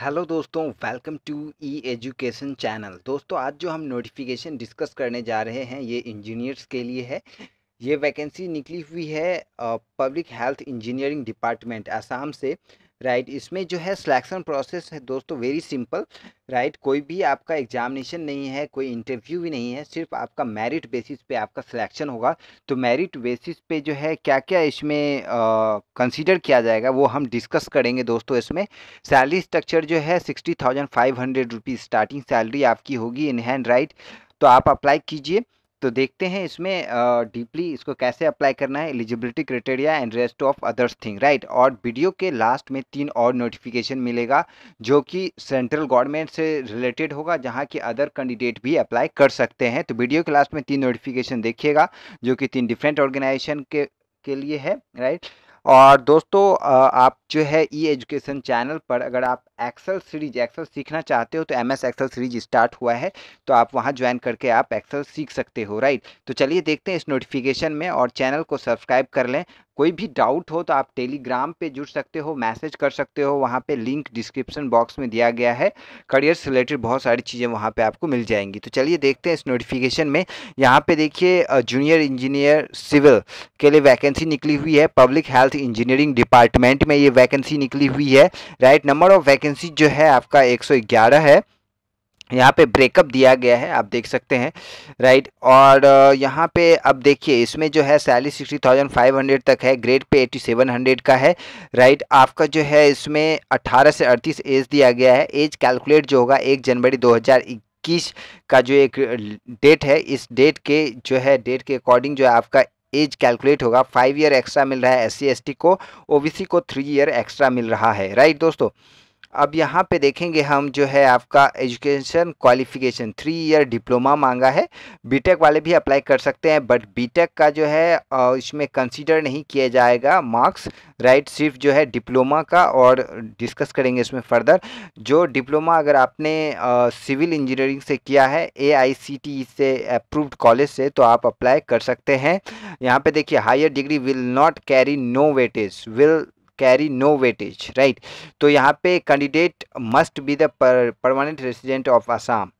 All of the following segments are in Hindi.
हेलो दोस्तों welcome to E education channel दोस्तों आज जो हम नोटिफिकेशन डिस्कस करने जा रहे हैं ये इंजीनियर्स के लिए है ये वैकेंसी निकली हुई है public health engineering department Assam से राइट इसमें जो है सिलेक्शन प्रोसेस है दोस्तों वेरी सिंपल राइट कोई भी आपका एग्जामिनेशन नहीं है कोई इंटरव्यू भी नहीं है सिर्फ आपका मेरिट बेसिस पे आपका सिलेक्शन होगा तो मेरिट बेसिस पे जो है क्या क्या इसमें कंसीडर किया जाएगा वो हम डिस्कस करेंगे दोस्तों इसमें सैलरी स्ट्रक्चर जो है sixty thousand five hundred rupees starting salary आपकी होगी इन हैंड राइट तो आप अप्लाई कीजिए तो देखते हैं इसमें डीपली uh, इसको कैसे अप्लाई करना है eligibility criteria and rest of others thing right और वीडियो के लास्ट में तीन और नोटिफिकेशन मिलेगा जो कि सेंट्रल गवर्नमेंट से रिलेटेड होगा जहां कि अदर कैंडिडेट भी अप्लाई कर सकते हैं तो वीडियो के लास्ट में तीन नोटिफिकेशन देखिएगा जो कि तीन डिफरेंट ऑर्गेनाइजेशन के के लिए है राइट और दोस्तों आप जो है ई एजुकेशन चैनल पर अगर आप एक्सेल सीरीज एक्सेल सीखना चाहते हो तो M S Excel series start हुआ है तो आप वहाँ ज्वाइन करके आप एक्सेल सीख सकते हो राइट तो चलिए देखते हैं इस नोटिफिकेशन में और चैनल को सब्सक्राइब कर लें कोई भी डाउट हो तो आप टेलीग्राम पे जुड़ सकते हो मैसेज कर सकते हो वहाँ पे लिंक डिस्क्रिप्शन बॉक्स में दिया गया है करियर से रिलेटेड बहुत सारी चीज़ें वहाँ पे आपको मिल जाएंगी तो चलिए देखते हैं इस नोटिफिकेशन में यहाँ पे देखिए जूनियर इंजीनियर सिविल के लिए वैकेंसी निकली हुई है पब्लिक हेल्थ इंजीनियरिंग डिपार्टमेंट में ये वैकेंसी निकली हुई है राइट नंबर ऑफ वैकेंसी जो है आपका एक है यहाँ पे ब्रेकअप दिया गया है आप देख सकते हैं राइट और यहाँ पे अब देखिए इसमें जो है salary sixty thousand five hundred तक है grade pay eighty seven hundred का है राइट आपका जो है इसमें अट्ठारह से अड़तीस एज दिया गया है एज कैलकुलेट जो होगा एक जनवरी दो हज़ार इक्कीस का जो एक डेट है इस डेट के जो है डेट के अकॉर्डिंग जो है आपका एज कैलकुलेट होगा फाइव ईयर एक्स्ट्रा मिल रहा है एस सी को ओ को थ्री ईयर एक्स्ट्रा मिल रहा है राइट दोस्तों अब यहाँ पे देखेंगे हम जो है आपका education qualification three year diploma मांगा है बीटेक वाले भी अप्लाई कर सकते हैं बट बीटेक का जो है इसमें कंसीडर नहीं किया जाएगा मार्क्स राइट सिर्फ जो है डिप्लोमा का और डिस्कस करेंगे इसमें फर्दर जो डिप्लोमा अगर आपने सिविल इंजीनियरिंग से किया है ए e से अप्रूव्ड कॉलेज से तो आप अप्लाई कर सकते हैं यहाँ पे देखिए higher degree will not carry no weightage will carry no weightage right तो यहाँ पे candidate must be the permanent resident of Assam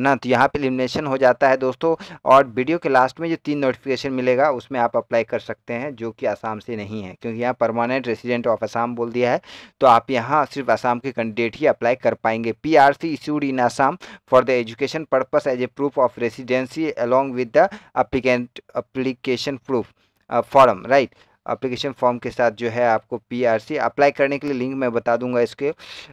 ना तो यहाँ पे एलिमिनेशन हो जाता है दोस्तों और वीडियो के लास्ट में जो तीन नोटिफिकेशन मिलेगा उसमें आप अप्लाई कर सकते हैं जो कि आसाम से नहीं है क्योंकि यहाँ परमानेंट रेसिडेंट ऑफ आसाम बोल दिया है तो आप यहाँ सिर्फ आसाम के कैंडिडेट ही अप्लाई कर पाएंगे P R C issued in Assam for the education purpose as a proof of residency along with the applicant application proof form right application form के साथ जो है आपको पीआरसी अप्लाई करने के लिए लिंक मैं बता दूंगा इसके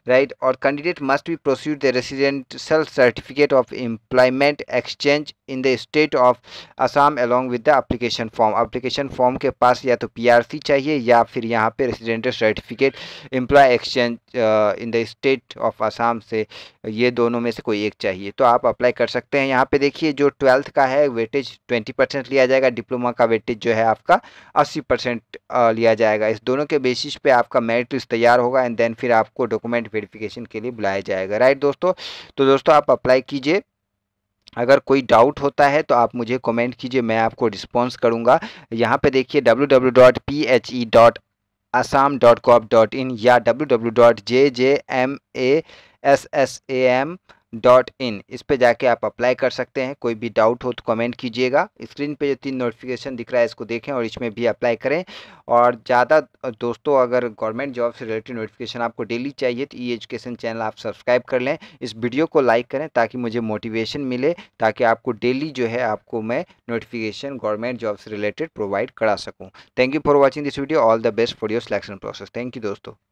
राइट और candidate must be proceed the residential certificate of employment exchange in the state of Assam along with the application form application form के पास या तो पी चाहिए या फिर यहाँ पर residential certificate employ exchange in the state of Assam से ये दोनों में से कोई एक चाहिए तो आप अप्लाई कर सकते हैं यहाँ पे देखिए जो ट्वेल्थ का है वेटेज ट्वेंटी परसेंट लिया जाएगा डिप्लोमा का वेटेज जो है आपका अस्सी परसेंट डॉक्यूमेंट लिया जाएगा इस दोनों के बेसिस पे आपका मेरिट लिस्ट तैयार होगा एंड देन फिर आपको डॉक्यूमेंट वेरिफिकेशन के लिए बुलाया जाएगा राइट दोस्तों तो दोस्तों आप अप्लाई कीजिए अगर कोई डाउट होता है तो आप मुझे कमेंट कीजिए मैं आपको रिस्पॉन्स करूँगा यहाँ पे देखिए W W dot P H E dot Assam dot dot in या W W dot J J M A S S A M dot in इस पे जाके आप अप्लाई कर सकते हैं कोई भी डाउट हो तो कमेंट कीजिएगा स्क्रीन पे जो तीन नोटिफिकेशन दिख रहा है इसको देखें और इसमें भी अप्लाई करें और ज़्यादा दोस्तों अगर गवर्नमेंट जॉब से रिलेटेड नोटिफिकेशन आपको डेली चाहिए तो ई एजुकेशन चैनल आप सब्सक्राइब कर लें इस वीडियो को लाइक करें ताकि मुझे मोटिवेशन मिले ताकि आपको डेली जो है आपको मैं नोटिफिकेशन गवर्नमेंट जॉब से रिलेटेड प्रोवाइड करा सकूँ thank you for watching this video all the best for your selection process thank you दोस्तों